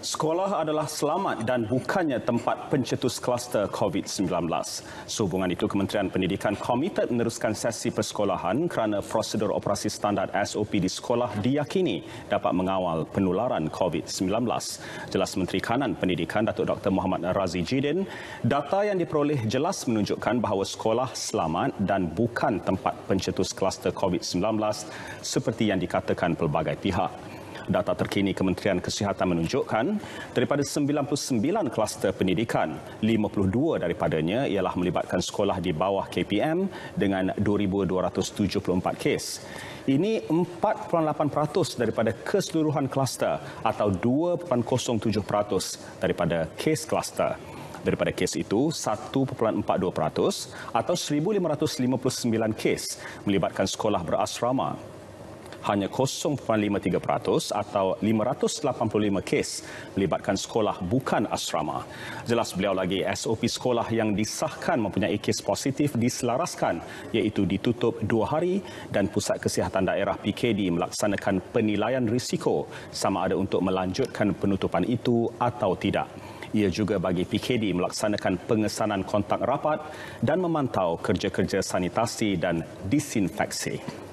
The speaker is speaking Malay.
Sekolah adalah selamat dan bukannya tempat pencetus kluster COVID-19. Sehubungan itu, Kementerian Pendidikan komited meneruskan sesi persekolahan kerana prosedur operasi standard SOP di sekolah diyakini dapat mengawal penularan COVID-19. Jelas Menteri Kanan Pendidikan, Datuk Dr. Muhammad Razi Jidin, data yang diperoleh jelas menunjukkan bahawa sekolah selamat dan bukan tempat pencetus kluster COVID-19 seperti yang dikatakan pelbagai pihak data terkini Kementerian Kesihatan menunjukkan daripada 99 kluster pendidikan, 52 daripadanya ialah melibatkan sekolah di bawah KPM dengan 2274 kes. Ini 4.8% daripada keseluruhan kluster atau 2.07% daripada kes kluster. Daripada kes itu, 1.42% atau 1,559 kes melibatkan sekolah berasrama hanya 0.53% atau 585 kes melibatkan sekolah bukan asrama. Jelas beliau lagi SOP sekolah yang disahkan mempunyai kes positif diselaraskan iaitu ditutup dua hari dan Pusat Kesihatan Daerah PKD melaksanakan penilaian risiko sama ada untuk melanjutkan penutupan itu atau tidak. Ia juga bagi PKD melaksanakan pengesanan kontak rapat dan memantau kerja-kerja sanitasi dan disinfeksi.